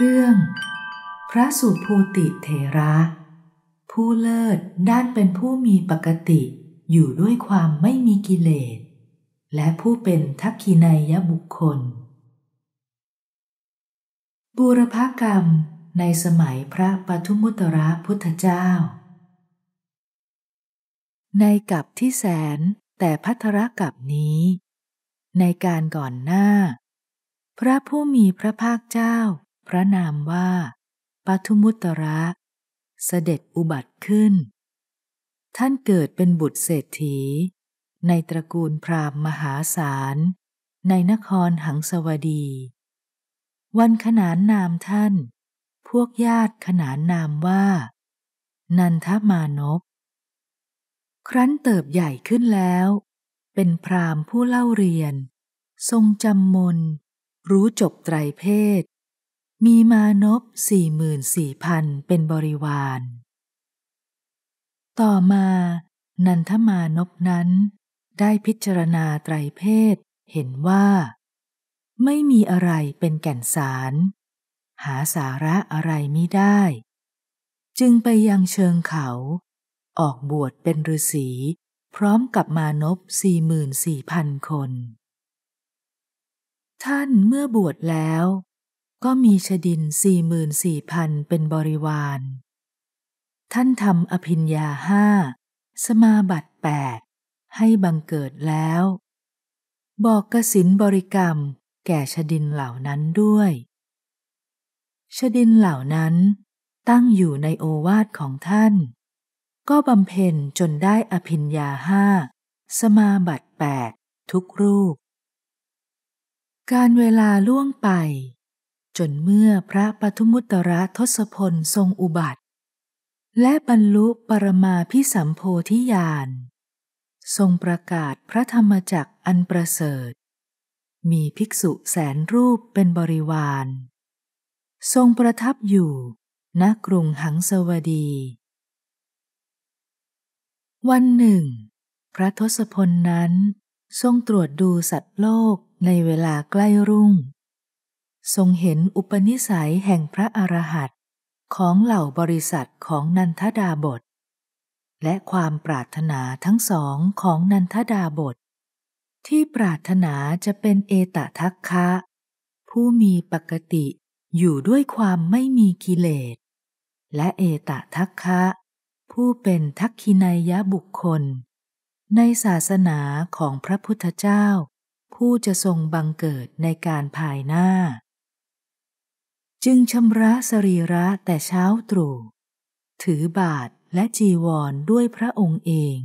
เรื่อง พระสุภูติเทระ ผู้เลิศ ด้านเป็นผู้มีปกติอยู่ด้วยความไม่มีกิเลสและผู้เป็นทักขินายบุคคล บูรพกรรมในสมัยพระปัทุมุตระพุทธเจ้า ในกับที่แสนแต่พัทรกับนี้ ในการก่อนหน้า พระผู้มีพระภาคเจ้าพระนามว่าปัทุมุตระ เสด็จอุบัติขึ้น ท่านเกิดเป็นบุตรเศรษฐี ในตระกูลพราหมณ์มหาศาล ในนครหังสวดี วันขนานนามท่าน พวกญาติขนานนามว่า นันทมานพครั้นเติบใหญ่ขึ้นแล้ว เป็นพราหมณ์ผู้เล่าเรียน ทรงจำมนรู้จบไตรเพศมีมานพสี่หมื่นสี่พันเป็นบริวาร ต่อมานันทมานพนั้น ได้พิจารณาไตรเพศเห็นว่า ไม่มีอะไรเป็นแก่นสาร หาสาระอะไรไม่ได้ จึงไปยังเชิงเขา ออกบวชเป็นฤาษีพร้อมกับมานพสี่หมื่นสี่พันคน ท่านเมื่อบวชแล้วก็มีชดินสี่หมื่นสี่พันเป็นบริวาร ท่านทำอภิญญาห้าสมาบัติแปดให้บังเกิดแล้ว บอกกสินบริกรรมแก่ชดินเหล่านั้นด้วย ชดินเหล่านั้นตั้งอยู่ในโอวาทของท่าน ก็บำเพ็ญจนได้อภิญญาห้าสมาบัติแปดทุกรูป การเวลาล่วงไปจนเมื่อพระปทุมุตระทศพลทรงอุบัติ และบรรลุปรมาพิสัมโพธิญาณทรงประกาศพระธรรมจักอันประเสริฐ มีภิกษุแสนรูปเป็นบริวาร ทรงประทับอยู่ ณกรุงหังสวดี วันหนึ่ง พระทศพลนั้น ทรงตรวจดูสัตว์โลกในเวลาใกล้รุ่งทรงเห็นอุปนิสัยแห่งพระอรหันต์ของเหล่าบริษัทของนันทดาบทและความปรารถนาทั้งสองของนันทดาบทที่ปรารถนาจะเป็นเอตทัคคะ ผู้มีปกติอยู่ด้วยความไม่มีกิเลสและเอตทัคคะ ผู้เป็นทักคินายะบุคคล ในศาสนาของพระพุทธเจ้า ผู้จะทรงบังเกิดในการภายหน้าจึงชำระสรีระแต่เช้าตรู่ถือบาทและจีวรด้วยพระองค์เอง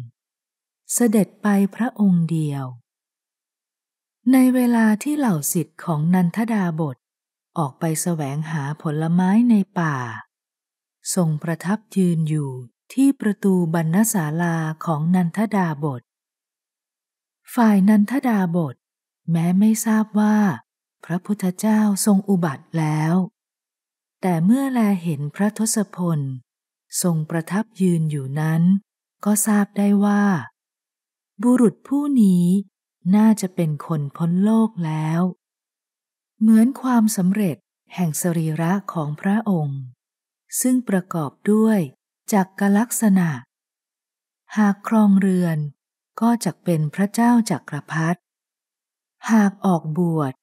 เสด็จไปพระองค์เดียว ในเวลาที่เหล่าสิทธิ์ของนันทดาบทออกไปแสวงหาผลไม้ในป่า ทรงประทับยืนอยู่ที่ประตูบรรณศาลาของนันทดาบทฝ่ายนันทดาบทแม้ไม่ทราบว่า พระพุทธเจ้าทรงอุบัติแล้วแต่เมื่อแลเห็นพระทศพล ทรงประทับยืนอยู่นั้น ก็ทราบได้ว่า บุรุษผู้นี้น่าจะเป็นคนพ้นโลกแล้ว เหมือนความสำเร็จแห่งสรีระของพระองค์ ซึ่งประกอบด้วยจักกลักษณะ หากครองเรือนก็จะเป็นพระเจ้าจักรพรรดิหากออกบวช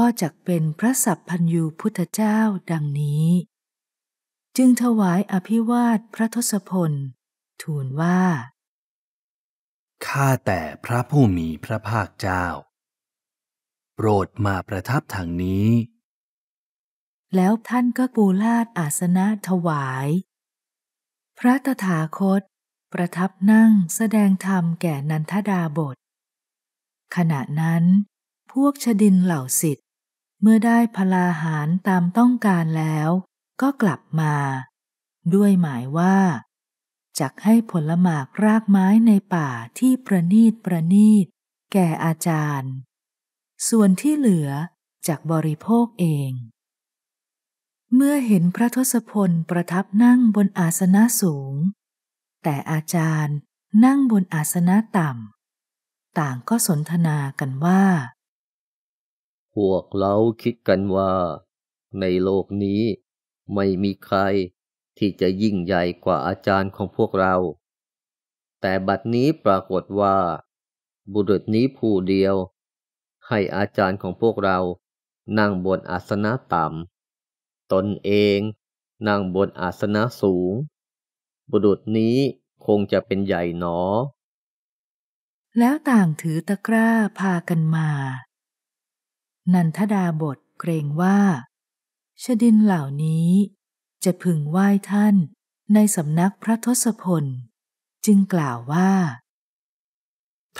ก็จักเป็นพระสัพพัญยูพุทธเจ้าดังนี้ จึงถวายอภิวาทพระทศพลทูลว่า ข้าแต่พระผู้มีพระภาคเจ้า โปรดมาประทับทางนี้ แล้วท่านก็ปูลาดอาสนะถวาย พระตถาคตประทับนั่งแสดงธรรมแก่นันทดาบทขณะนั้นพวกชดินเหล่าสิทธเมื่อได้พลาหารตามต้องการแล้วก็กลับมา ด้วยหมายว่า จักให้ผลหมากรากไม้ในป่าที่ประนีตประนีต แก่อาจารย์ ส่วนที่เหลือจากบริโภคเอง เมื่อเห็นพระทศพลประทับนั่งบนอาสนะสูง แต่อาจารย์นั่งบนอาสนะต่ำต่างก็สนทนากันว่าพวกเราคิดกันว่าในโลกนี้ไม่มีใครที่จะยิ่งใหญ่กว่าอาจารย์ของพวกเรา แต่บัดนี้ปรากฏว่าบุรุษนี้ผู้เดียวให้อาจารย์ของพวกเรานั่งบนอาสนะต่ำตนเองนั่งบนอาสนะสูง บุรุษนี้คงจะเป็นใหญ่หนอ แล้วต่างถือตะกร้าพากันมานันทดาบทเกรงว่าชดินเหล่านี้จะพึงไหว้ท่านในสำนักพระทศพลจึงกล่าวว่า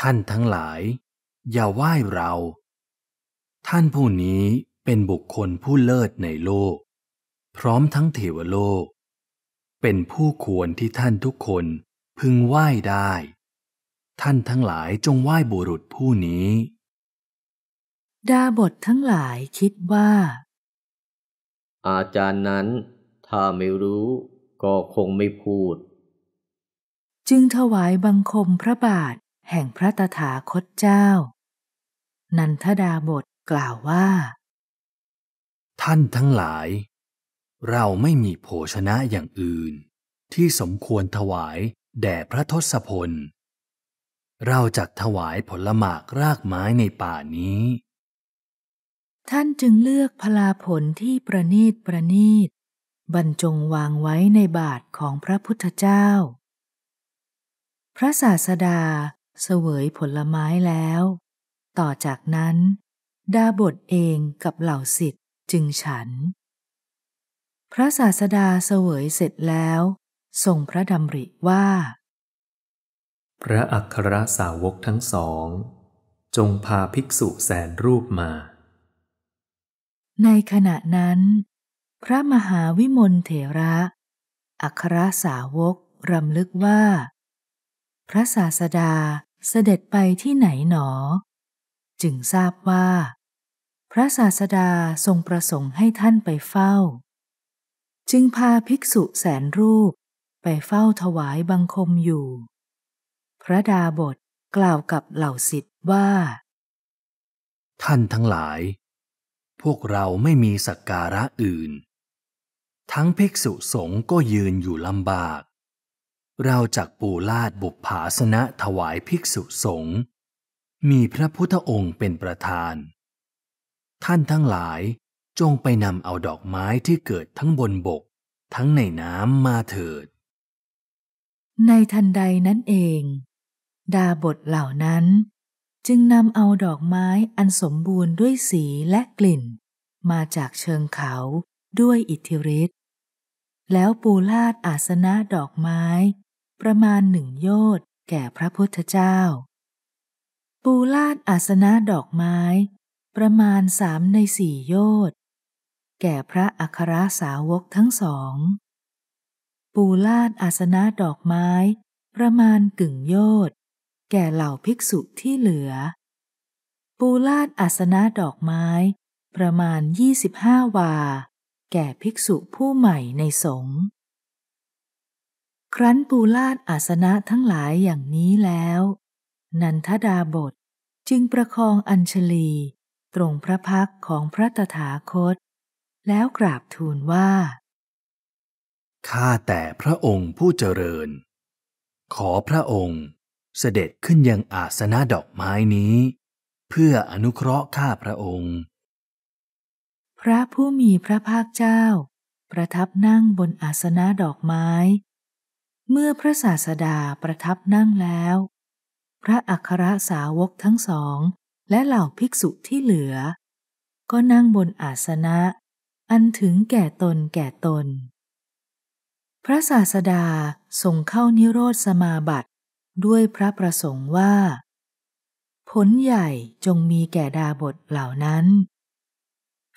ท่านทั้งหลาย อย่าไหว้เรา ท่านผู้นี้เป็นบุคคลผู้เลิศในโลก พร้อมทั้งเทวโลก เป็นผู้ควรที่ท่านทุกคนพึงไหว้ได้ ท่านทั้งหลายจงไหว้บุรุษผู้นี้ดาบททั้งหลายคิดว่า อาจารย์นั้นถ้าไม่รู้ก็คงไม่พูด จึงถวายบังคมพระบาทแห่งพระตถาคตเจ้า นันทดาบทกล่าวว่า ท่านทั้งหลาย เราไม่มีโภชนะอย่างอื่น ที่สมควรถวายแด่พระทศพล เราจะถวายผลหมากรากไม้ในป่านี้ท่านจึงเลือกพลาผลที่ประนีตประนีต บรรจงวางไว้ในบาทของพระพุทธเจ้า พระศาสดาเสวยผลไม้แล้ว ต่อจากนั้น ดาบทเองกับเหล่าสิทธิ์จึงฉัน พระศาสดาเสวยเสร็จแล้วทรงพระดำริว่า พระอัครสาวกทั้งสอง จงพาภิกษุแสนรูปมาในขณะนั้น พระมหาวิมลเถระ อัครสาวกรำลึกว่า พระศาสดาเสด็จไปที่ไหนหนอ จึงทราบว่า พระศาสดาทรงประสงค์ให้ท่านไปเฝ้า จึงพาภิกษุแสนรูปไปเฝ้าถวายบังคมอยู่ พระดาบทกล่าวกับเหล่าสิทธิ์ว่า ท่านทั้งหลายพวกเราไม่มีสักการะอื่น ทั้งภิกษุสงฆ์ก็ยืนอยู่ลำบาก เราจักปูลาดบุพผาสนะถวายภิกษุสงฆ์ มีพระพุทธองค์เป็นประธาน ท่านทั้งหลายจงไปนำเอาดอกไม้ที่เกิดทั้งบนบกทั้งในน้ำมาเถิด ในทันใดนั้นเอง ดาบทเหล่านั้นจึงนำเอาดอกไม้อันสมบูรณ์ด้วยสีและกลิ่น มาจากเชิงเขาด้วยอิทธิฤทธิ์แล้วปูลาดอาสนะดอกไม้ ประมาณหนึ่งโยศ์แก่พระพุทธเจ้า ปูลาดอาสนะดอกไม้ ประมาณสามในสี่โยศ์แก่พระอัครสาวกทั้งสอง ปูลาดอาสนะดอกไม้ ประมาณกึ่งโยศ์แก่เหล่าภิกษุที่เหลือ ปูลาดอาสนะดอกไม้ ประมาณ 25วาแก่ภิกษุผู้ใหม่ในสงฆ์ครั้นปูลาดอาสนะทั้งหลายอย่างนี้แล้ว นันทดาบทจึงประคองอัญชลี ตรงพระพักของพระตถาคต แล้วกราบทูลว่า ข้าแต่พระองค์ผู้เจริญ ขอพระองค์เสด็จขึ้นยังอาสนะดอกไม้นี้ เพื่ออนุเคราะห์ข้าพระองค์ พระผู้มีพระภาคเจ้า ประทับนั่งบนอาสนะดอกไม้ เมื่อพระศาสดาประทับนั่งแล้ว พระอัครสาวกทั้งสองและเหล่าภิกษุที่เหลือ ก็นั่งบนอาสนะ อันถึงแก่ตนแก่ตน พระศาสดาทรงเข้านิโรธสมาบัติด้วยพระประสงค์ว่า ผลใหญ่จงมีแก่ดาบทเหล่านั้น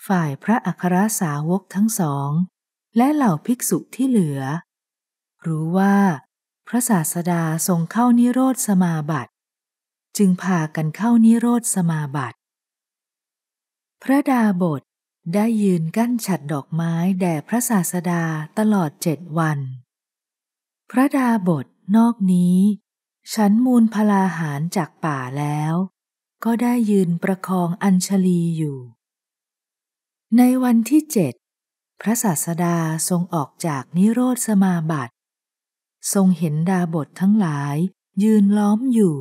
ฝ่ายพระอัครสาวกทั้งสอง และเหล่าภิกษุที่เหลือ รู้ว่าพระศาสดาทรงเข้านิโรธสมาบัติจึงพากันเข้านิโรธสมาบัติ พระดาบทได้ยืนกั้นฉัดดอกไม้แด่พระศาสดาตลอดเจ็ดวัน พระดาบทนอกนี้ฉันมูลพลาหารจากป่าแล้ว ก็ได้ยืนประคองอัญชลีอยู่ ในวันที่เจ็ดพระศาสดาทรงออกจากนิโรธสมาบัติ ทรงเห็นดาบททั้งหลายยืนล้อมอยู่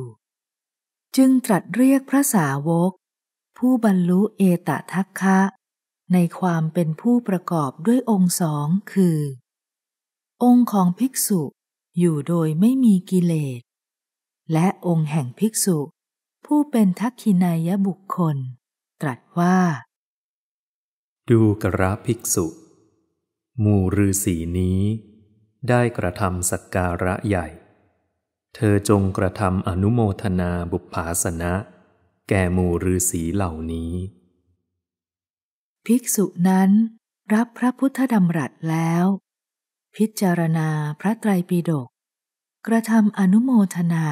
จึงตรัสเรียกพระสาวก ผู้บรรลุเอตทัคคะ ในความเป็นผู้ประกอบด้วยองค์สองคือ องค์ของภิกษุอยู่โดยไม่มีกิเลสและองค์แห่งภิกษุ ผู้เป็นทักขินายบุคคล ตรัสว่า ดูกระภิกษุหมู่ฤาษีนี้ ได้กระทำสักการะใหญ่ เธอจงกระทำอนุโมทนาบุพภาสนะ แก่หมู่ฤาษีเหล่านี้ ภิกษุนั้นรับพระพุทธดำรัสแล้ว พิจารณาพระไตรปิฎกกระทำอนุโมทนา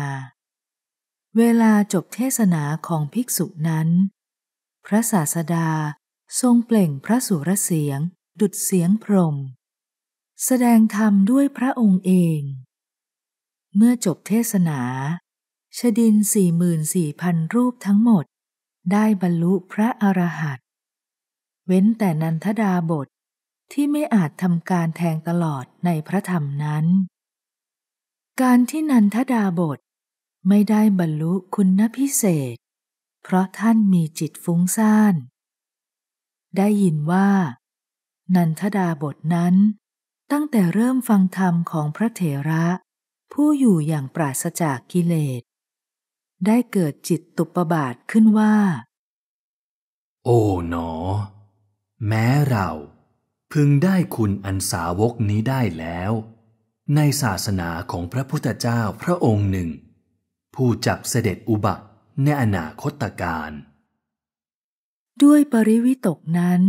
เวลาจบเทศนาของภิกษุนั้น พระศาสดาทรงเปล่งพระสุรเสียงดุดเสียงพรม แสดงธรรมด้วยพระองค์เอง เมื่อจบเทศนา ชดินสี่หมื่นสี่พันรูปทั้งหมด ได้บรรลุพระอรหันต์เว้นแต่นันทดาบทที่ไม่อาจทำการแทงตลอดในพระธรรมนั้นการที่นันทดาบท ไม่ได้บรรลุคุณพิเศษ เพราะท่านมีจิตฟุ้งซ่าน ได้ยินว่า นันทดาบทนั้น ตั้งแต่เริ่มฟังธรรมของพระเถระ ผู้อยู่อย่างปราศจากกิเลส ได้เกิดจิตตุปบาทขึ้นว่า โอ๋หนอ แม้เรา พึงได้คุณอันสาวกนี้ได้แล้วในศาสนาของพระพุทธเจ้าพระองค์หนึ่ง ผู้จับเสด็จอุบัติในอนาคตการ ด้วยปริวิตกนั้น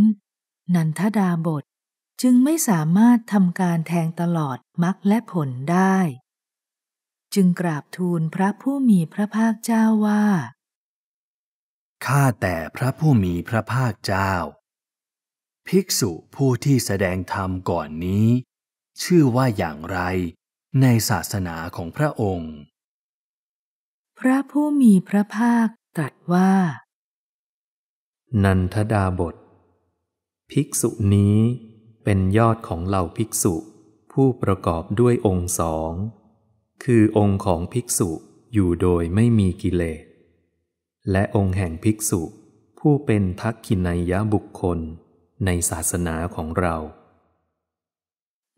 นันทดาบทจึงไม่สามารถทำการแทงตลอดมรรคและผลได้ จึงกราบทูลพระผู้มีพระภาคเจ้าว่า ข้าแต่พระผู้มีพระภาคเจ้า ภิกษุผู้ที่แสดงธรรมก่อนนี้ชื่อว่าอย่างไรในศาสนาของพระองค์ พระผู้มีพระภาคตรัสว่า นันทดาบท ภิกษุนี้เป็นยอดของเหล่าภิกษุผู้ประกอบด้วยองค์สองคือองค์ของภิกษุอยู่โดยไม่มีกิเลสและองค์แห่งภิกษุ ผู้เป็นทักขินัยยะบุคคล ในศาสนาของเรา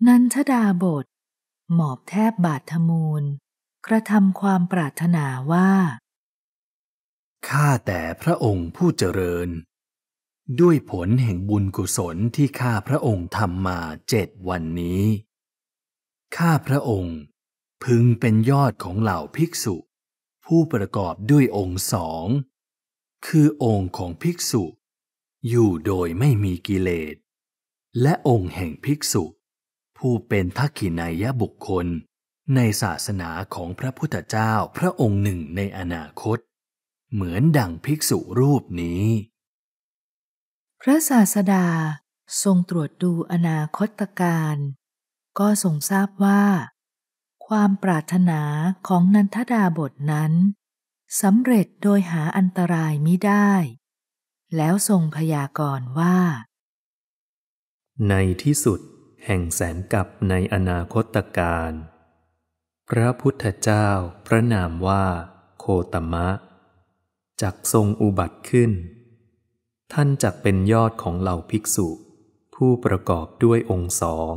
นันทดาบทหมอบแทบบาทมูล กระทำความปรารถนาว่า ข้าแต่พระองค์ผู้เจริญ ด้วยผลแห่งบุญกุศลที่ข้าพระองค์ทำมาเจ็ดวันนี้ ข้าพระองค์พึงเป็นยอดของเหล่าภิกษุ ผู้ประกอบด้วยองค์สอง คือองค์ของภิกษุ อยู่โดยไม่มีกิเลสและองค์แห่งภิกษุผู้เป็นทักขินายบุคคลในศาสนาของพระพุทธเจ้าพระองค์หนึ่งในอนาคต เหมือนดังภิกษุรูปนี้ พระศาสดาทรงตรวจดูอนาคตการ ก็ทรงทราบว่า ความปรารถนาของนันทดาบทนั้นสำเร็จโดยหาอันตรายมิได้ แล้วทรงพยากรณ์ว่า ในที่สุดแห่งแสนกับในอนาคตการ พระพุทธเจ้าพระนามว่าโคตมะจักทรงอุบัติขึ้น ท่านจักเป็นยอดของเหล่าภิกษุ ผู้ประกอบด้วยองค์สอง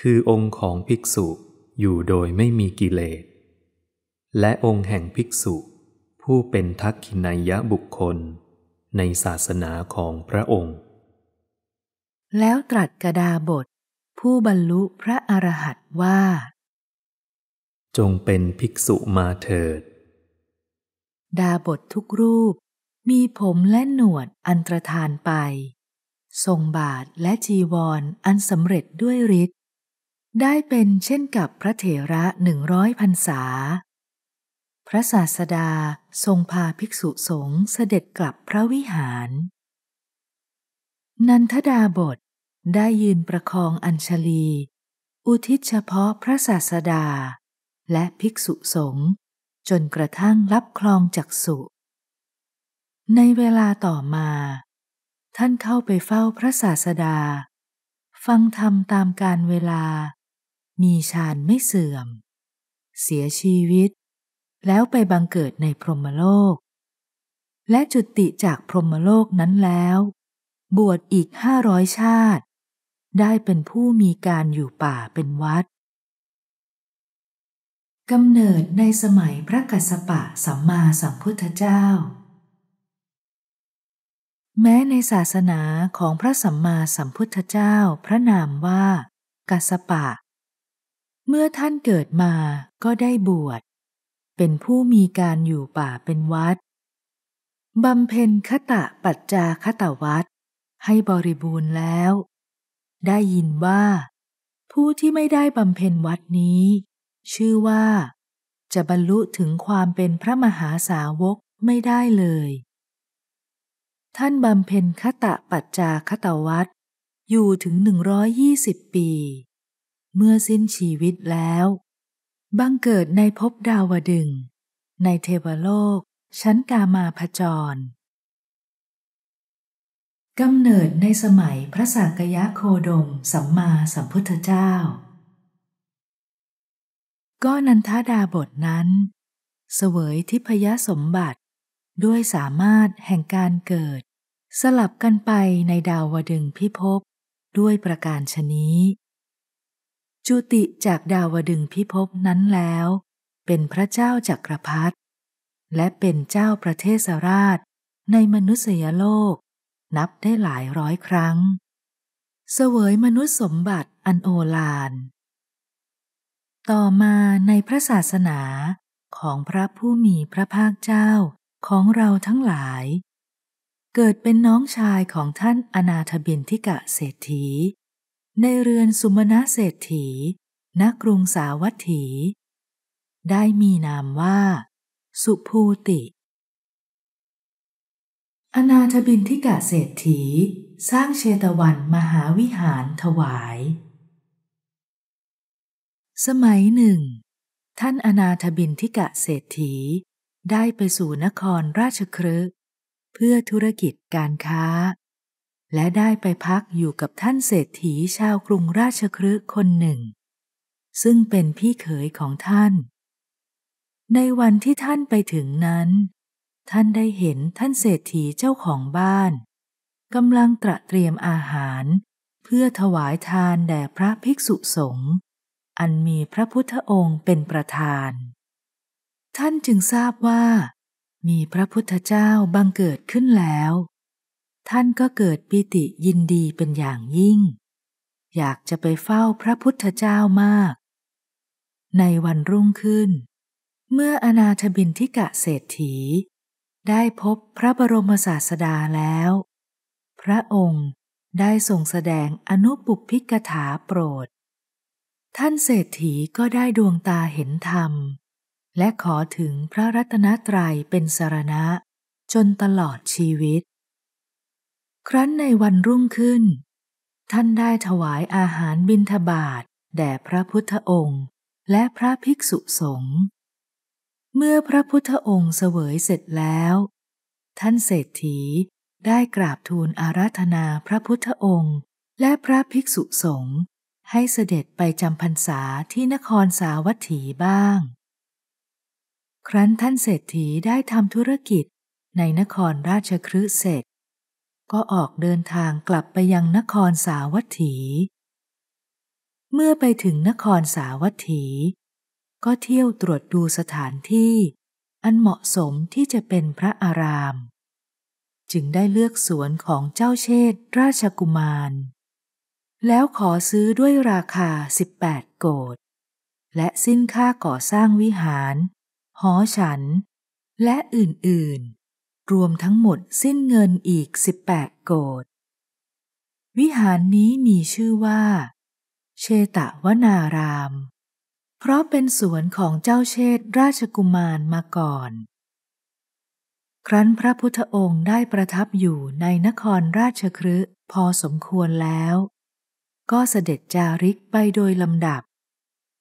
คือองค์ของภิกษุอยู่โดยไม่มีกิเลสและองค์แห่งภิกษุ ผู้เป็นทักขินายะบุคคลในศาสนาของพระองค์ แล้วตรัสกดาบทผู้บรรลุพระอรหันต์ว่า จงเป็นภิกษุมาเถิด ดาบททุกรูปมีผมและหนวดอันตรธานไป ทรงบาทและจีวรออันสำเร็จด้วยฤทธิ์ได้เป็นเช่นกับพระเถระหนึ่งร้อยพรรษาพระศาสดาทรงพาภิกษุสงฆ์เสด็จกลับพระวิหาร นันทดาบทได้ยืนประคองอัญชลี อุทิศเฉพาะพระศาสดาและภิกษุสงฆ์จนกระทั่งรับคลองจักสุ ในเวลาต่อมา ท่านเข้าไปเฝ้าพระศาสดา ฟังธรรมตามการเวลา มีฌานไม่เสื่อม เสียชีวิต แล้วไปบังเกิดในพรหมโลก และจุติจากพรหมโลกนั้นแล้ว บวชอีกห้าร้อยชาติได้เป็นผู้มีการอยู่ป่าเป็นวัดกำเนิดในสมัยพระกัสสปะสัมมาสัมพุทธเจ้า แม้ในศาสนาของพระสัมมาสัมพุทธเจ้าพระนามว่ากัสสปะ เมื่อท่านเกิดมาก็ได้บวชเป็นผู้มีการอยู่ป่าเป็นวัดบำเพ็ญคตะปัจจาคตะวัด ให้บริบูรณ์แล้วได้ยินว่า ผู้ที่ไม่ได้บำเพ็ญวัดนี้ ชื่อว่า จะบรรลุถึงความเป็นพระมหาสาวกไม่ได้เลย ท่านบำเพ็ญคตะปัจจาคตะวัด อยู่ถึงหนึ่งร้อยยี่สิบปี เมื่อสิ้นชีวิตแล้ว บังเกิดในภพดาวดึง ในเทวโลก ชั้นกามาพจรกำเนิดในสมัยพระสังกยะโคดมสัมมาสัมพุทธเจ้า ก็นันทาดาบทนั้น เสวยทิพยสมบัติด้วยสามารถแห่งการเกิด สลับกันไปในดาวดึงพิภพ ด้วยประการชนี้จุติจากดาวดึงพิภพนั้นแล้ว เป็นพระเจ้าจักรพรรดิและเป็นเจ้าประเทศราชในมนุษยโลกนับได้หลายร้อยครั้ง เสวยมนุษย์สมบัติอันโอฬารต่อมาในพระศาสนาของพระผู้มีพระภาคเจ้าของเราทั้งหลาย เกิดเป็นน้องชายของท่านอนาถบินทิกะเศรษฐี ในเรือนสุมณะเศรษฐีักรุงสาวัตถี ได้มีนามว่า สุภูติอนาถบินทิกะเศรษฐี สร้างเชตวันมหาวิหารถวาย สมัยหนึ่ง ท่านอนาถบินทิกะเศรษฐี ได้ไปสู่นครราชครึเพื่อธุรกิจการค้า และได้ไปพักอยู่กับท่านเศรษฐีชาวกรุงราชครึคนหนึ่ง ซึ่งเป็นพี่เขยของท่าน ในวันที่ท่านไปถึงนั้นท่านได้เห็นท่านเศรษฐีเจ้าของบ้านกำลังตระเตรียมอาหาร เพื่อถวายทานแด่พระภิกษุสงฆ์อันมีพระพุทธองค์เป็นประธาน ท่านจึงทราบว่ามีพระพุทธเจ้าบังเกิดขึ้นแล้ว ท่านก็เกิดปิติยินดีเป็นอย่างยิ่ง อยากจะไปเฝ้าพระพุทธเจ้ามาก ในวันรุ่งขึ้น เมื่ออนาถบินทิกะเศรษฐีได้พบพระบรมศาสดาแล้ว พระองค์ได้ทรงแสดงอนุปุพพิกถาโปรด ท่านเศรษฐีก็ได้ดวงตาเห็นธรรม และขอถึงพระรัตนตรัยเป็นสารณะ จนตลอดชีวิต ครั้นในวันรุ่งขึ้น ท่านได้ถวายอาหารบิณฑบาตแด่พระพุทธองค์และพระภิกษุสงฆ์เมื่อพระพุทธองค์เสวยเสร็จแล้ว ท่านเศรษฐีได้กราบทูลอาราธนาพระพุทธองค์ และพระภิกษุสงฆ์ให้เสด็จไปจำพรรษาที่นครสาวัตถีบ้าง ครั้นท่านเศรษฐีได้ทำธุรกิจในนครราชครืเสร็จ ก็ออกเดินทางกลับไปยังนครสาวัตถี เมื่อไปถึงนครสาวัตถีก็เที่ยวตรวจดูสถานที่ อันเหมาะสมที่จะเป็นพระอาราม จึงได้เลือกสวนของเจ้าเชษราชกุมาร แล้วขอซื้อด้วยราคา 18 โกดและสิ้นค่าก่อสร้างวิหารหอฉัน และอื่น ๆ รวมทั้งหมดสิ้นเงินอีก 18 โกดวิหารนี้มีชื่อว่า เชตวนารามเพราะเป็นสวนของเจ้าเชษราชกุมารมาก่อน ครั้นพระพุทธองค์ได้ประทับอยู่ในนครราชครืพอสมควรแล้ว ก็เสด็จจาริกไปโดยลำดับ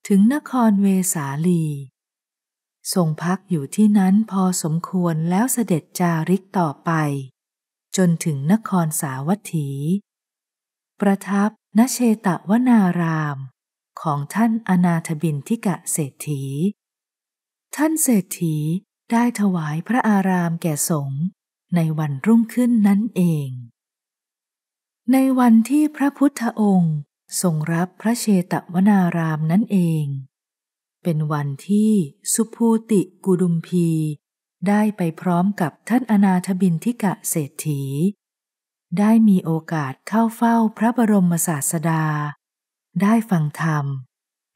ถึงนครเวสาลีทรงพักอยู่ที่นั้นพอสมควรแล้วเสด็จจาริกต่อไป จนถึงนครสาวัตถี ประทับณเชตวนารามของท่านอนาถบินทิกะเศรษฐี ท่านเศรษฐีได้ถวายพระอารามแก่สงฆ์ในวันรุ่งขึ้นนั่นเอง ในวันที่พระพุทธองค์ทรงรับพระเชตวนารามนั่นเอง เป็นวันที่สุภูติกุดุมพี ได้ไปพร้อมกับท่านอนาถบินทิกะเศรษฐี ได้มีโอกาสเข้าเฝ้าพระบรมศาสดาได้ฟังธรรม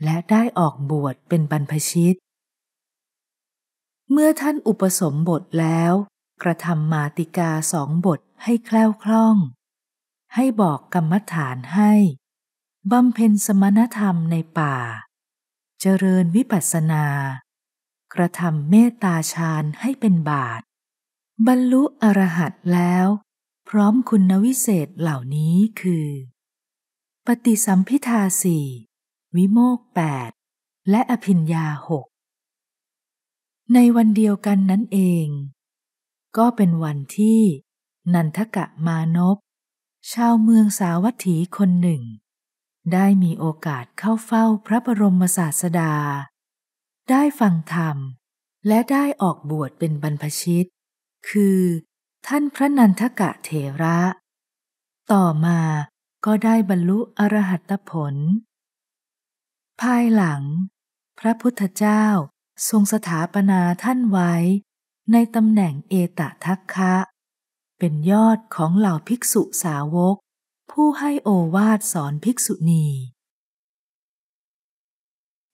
และได้ออกบวชเป็นบรรพชิต เมื่อท่านอุปสมบทแล้ว กระทำมาติกาสองบทให้แคล้วคล่อง ให้บอกกรรมฐานให้บำเพ็ญสมณธรรมในป่า เจริญวิปัสสนา กระทำเมตตาฌานให้เป็นบาท บรรลุอรหัตแล้ว พร้อมคุณวิเศษเหล่านี้คือฏิสัมพิทาสี่ วิโมกแปดและอภินยาหก ในวันเดียวกันนั้นเอง ก็เป็นวันที่นันทกะมานพชาวเมืองสาวัตถีคนหนึ่ง ได้มีโอกาสเข้าเฝ้าพระบรมศาสดา ได้ฟังธรรม และได้ออกบวชเป็นบรรพชิต คือ ท่านพระนันทกะเถระ ต่อมาก็ได้บรรลุอรหัตผล ภายหลัง พระพุทธเจ้าทรงสถาปนาท่านไว้ ในตำแหน่งเอตทัคคะ เป็นยอดของเหล่าภิกษุสาวก ผู้ให้โอวาทสอนภิกษุณี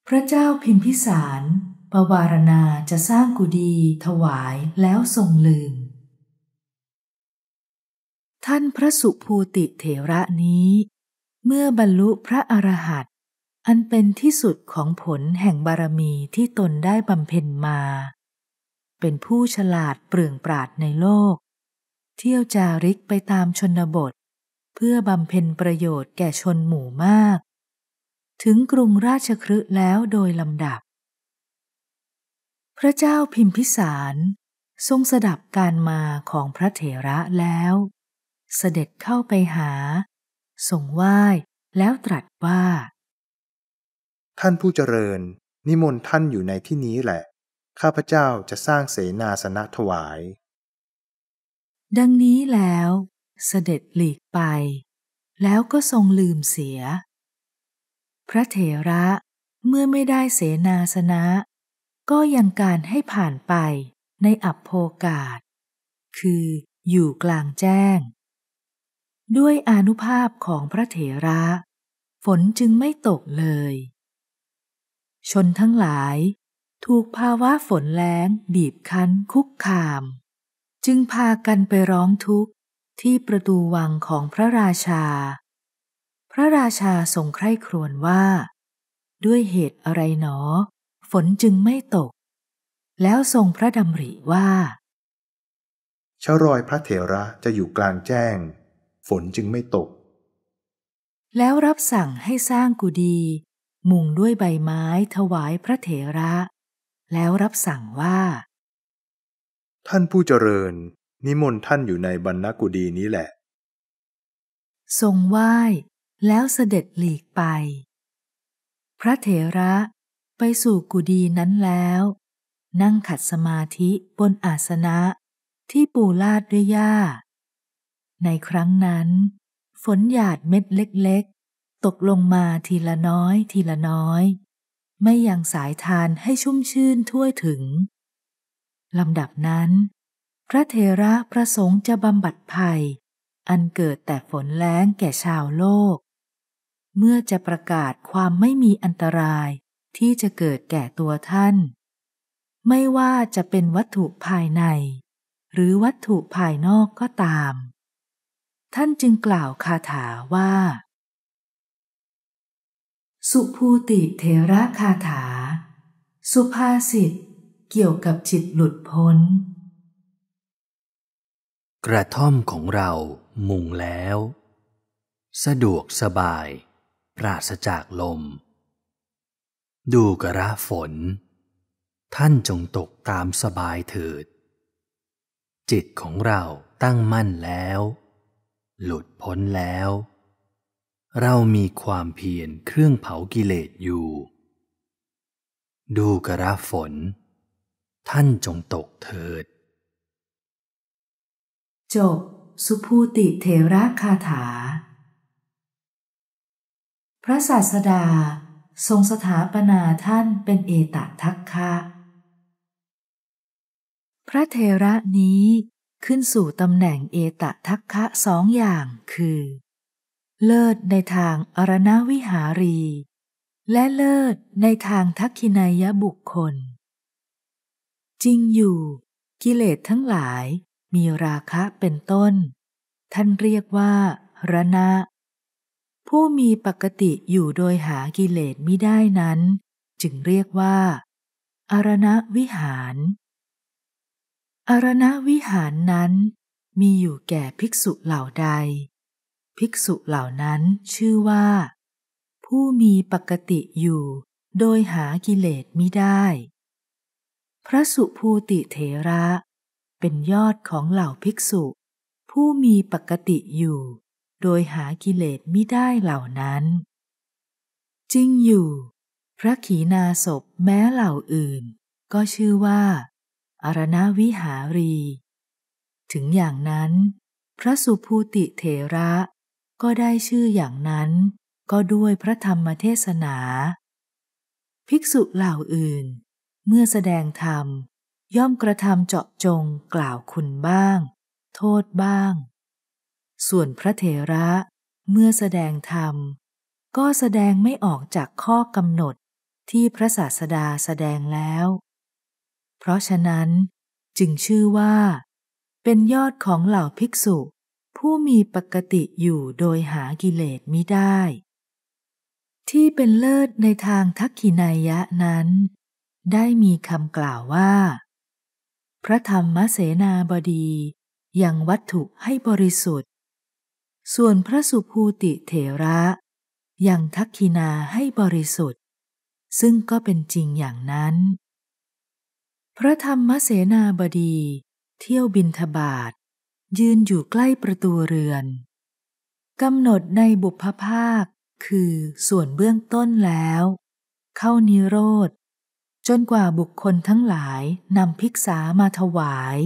พระเจ้าพิมพิสารประวารณาจะสร้างกุดีถวายแล้วทรงลืมท่านพระสุภูติเถระนี้ เมื่อบรรลุพระอรหัต อันเป็นที่สุดของผลแห่งบารมีที่ตนได้บำเพ็ญมา เป็นผู้ฉลาดเปลืองปราดในโลก เที่ยวจาริกไปตามชนบท เพื่อบำเพ็ญประโยชน์แก่ชนหมู่มาก ถึงกรุงราชครหแล้วโดยลำดับ พระเจ้าพิมพิสาร ทรงสดับการมาของพระเถระแล้วเสด็จเข้าไปหาส่งไหว้แล้วตรัสว่า ท่านผู้เจริญนิมนต์ท่านอยู่ในที่นี้แหละ ข้าพเจ้าจะสร้างเสนาสนะถวาย ดังนี้แล้วเสด็จหลีกไป แล้วก็ทรงลืมเสีย พระเถระเมื่อไม่ได้เสนาสนะ ก็ยังการให้ผ่านไปในอัพโพกาศคืออยู่กลางแจ้งด้วยอนุภาพของพระเถระ ฝนจึงไม่ตกเลย ชนทั้งหลาย ถูกภาวะฝนแล้งบีบคั้นคุกคาม จึงพากันไปร้องทุกข์ ที่ประตูวังของพระราชา พระราชาทรงใคร่ครวญว่า ด้วยเหตุอะไรหนอ ฝนจึงไม่ตก แล้วทรงพระดำริว่าชรอยพระเถระจะอยู่กลางแจ้งฝนจึงไม่ตก แล้วรับสั่งให้สร้างกุฏิมุงด้วยใบไม้ ถวายพระเถระ แล้วรับสั่งว่า ท่านผู้เจริญนิมนต์ท่านอยู่ในบรรณกุฏีนี้แหละ ทรงไหว้แล้วเสด็จหลีกไป พระเถระไปสู่กุฏีนั้นแล้ว นั่งขัดสมาธิบนอาสนะที่ปูลาดด้วยหญ้าในครั้งนั้น ฝนหยาดเม็ดเล็กๆ ตกลงมาทีละน้อยทีละน้อย ไม่ยังสายทานให้ชุ่มชื่นทั่วถึง ลำดับนั้น พระเทระประสงค์จะบำบัดภัย อันเกิดแต่ฝนแล้งแก่ชาวโลก เมื่อจะประกาศความไม่มีอันตรายที่จะเกิดแก่ตัวท่าน ไม่ว่าจะเป็นวัตถุภายใน หรือวัตถุภายนอกก็ตามท่านจึงกล่าวคาถาว่า สุภูติเทระคาถา สุภาษิตเกี่ยวกับจิตหลุดพ้น กระท่อมของเรามุงแล้ว สะดวกสบายปราศจากลม ดูกระฝน ท่านจงตกตามสบายเถิดจิตของเราตั้งมั่นแล้วหลุดพ้นแล้ว เรามีความเพียรเครื่องเผากิเลสอยู่ ดูกระฝน ท่านจงตกเถิดจบ สุภูติเทระคาถา พระศาสดาทรงสถาปนาท่านเป็นเอตทัคคะ พระเทระนี้ขึ้นสู่ตำแหน่งเอตทัคคะสองอย่างคือ เลิศในทางอรณวิหารี และเลิศในทางทักขินายบุคคล จริงอยู่กิเลสทั้งหลายมีราคะเป็นต้น ท่านเรียกว่าระนะผู้มีปกติอยู่โดยหากิเลสไม่ได้นั้น จึงเรียกว่าอารณวิหารอารณวิหารนั้น มีอยู่แก่ภิกษุเหล่าใด ภิกษุเหล่านั้นชื่อว่า ผู้มีปกติอยู่โดยหากิเลสมิได้ พระสุภูติเถระ เป็นยอดของเหล่าภิกษุ ผู้มีปกติอยู่ โดยหากิเลสมิได้เหล่านั้นจริงอยู่ พระขีณาสพแม้เหล่าอื่น ก็ชื่อว่าอารณวิหารี ถึงอย่างนั้น พระสุภูติเถระก็ได้ชื่ออย่างนั้น ก็ด้วยพระธรรมเทศนา ภิกษุเหล่าอื่น เมื่อแสดงธรรม ย่อมกระทำเจาะจงกล่าวคุณบ้าง โทษบ้าง ส่วนพระเถระเมื่อแสดงธรรม ก็แสดงไม่ออกจากข้อกำหนดที่พระศาสดาแสดงแล้วพราะฉะนั้นจึงชื่อว่าเป็นยอดของเหล่าภิกษุผู้มีปกติอยู่โดยหากิเลสมิได้ ที่เป็นเลิศในทางทักขินายะนั้นได้มีคำกล่าวว่า พระธรรมเสนาบดียังวัตถุให้บริสุทธิ์ ส่วนพระสุภูติเถระยังทักขินาให้บริสุทธิ์ ซึ่งก็เป็นจริงอย่างนั้นพระธรรมเสนาบดี เที่ยวบินทบาท ยืนอยู่ใกล้ประตูเรือน กำหนดในบุพภาคคือส่วนเบื้องต้นแล้ว เข้านิโรธ จนกว่าบุคคลทั้งหลายนำภิกษามาถวาย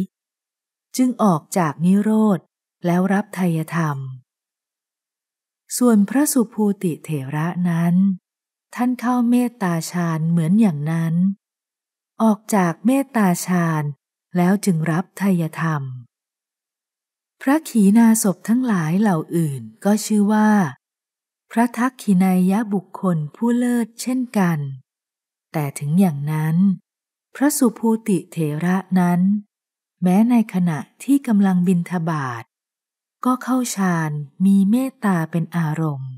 จึงออกจากนิโรธแล้วรับไายธรรม ส่วนพระสุภูติเถระนั้น ท่านเข้าเมตตาฌานเหมือนอย่างนั้นออกจากเมตตาฌานแล้วจึงรับทยธรรม พระขีณาศพทั้งหลายเหล่าอื่นก็ชื่อว่า พระทักขินายะบุคคลผู้เลิศเช่นกัน แต่ถึงอย่างนั้น พระสุภูติเถระนั้น แม้ในขณะที่กำลังบินทบาท ก็เข้าฌานมีเมตตาเป็นอารมณ์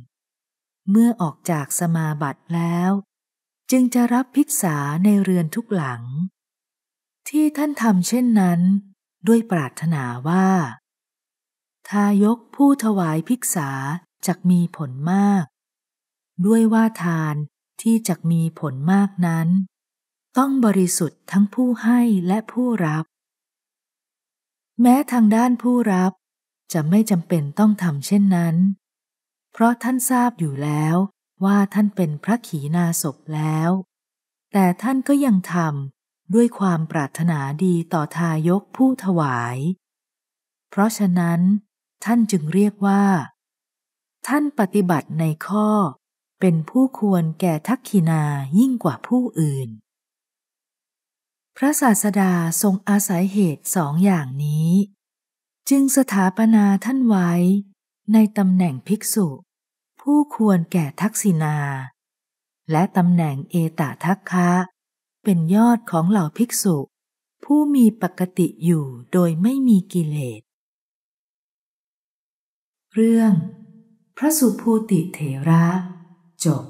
เมื่อออกจากสมาบัติแล้วจึงจะรับภิกษาในเรือนทุกหลัง ที่ท่านทำเช่นนั้น ด้วยปรารถนาว่าทายกผู้ถวายภิกษาจากมีผลมาก ด้วยว่าทานที่จะกมีผลมากนั้น ต้องบริสุทธิ์ทั้งผู้ให้และผู้รับ แม้ทางด้านผู้รับจะไม่จำเป็นต้องทำเช่นนั้น เพราะท่านทราบอยู่แล้วว่าท่านเป็นพระขีณาสพแล้ว แต่ท่านก็ยังทำด้วยความปรารถนาดีต่อทายกผู้ถวาย เพราะฉะนั้นท่านจึงเรียกว่า ท่านปฏิบัติในข้อเป็นผู้ควรแก่ทักขินายิ่งกว่าผู้อื่น พระศาสดาทรงอาศัยเหตุสองอย่างนี้ จึงสถาปนาท่านไว้ในตำแหน่งภิกษุผู้ควรแก่ทักษิณาและตำแหน่งเอตทัคคะ เป็นยอดของเหล่าภิกษุ ผู้มีปกติอยู่โดยไม่มีกิเลสเรื่อง พระสุภูติเถระจบ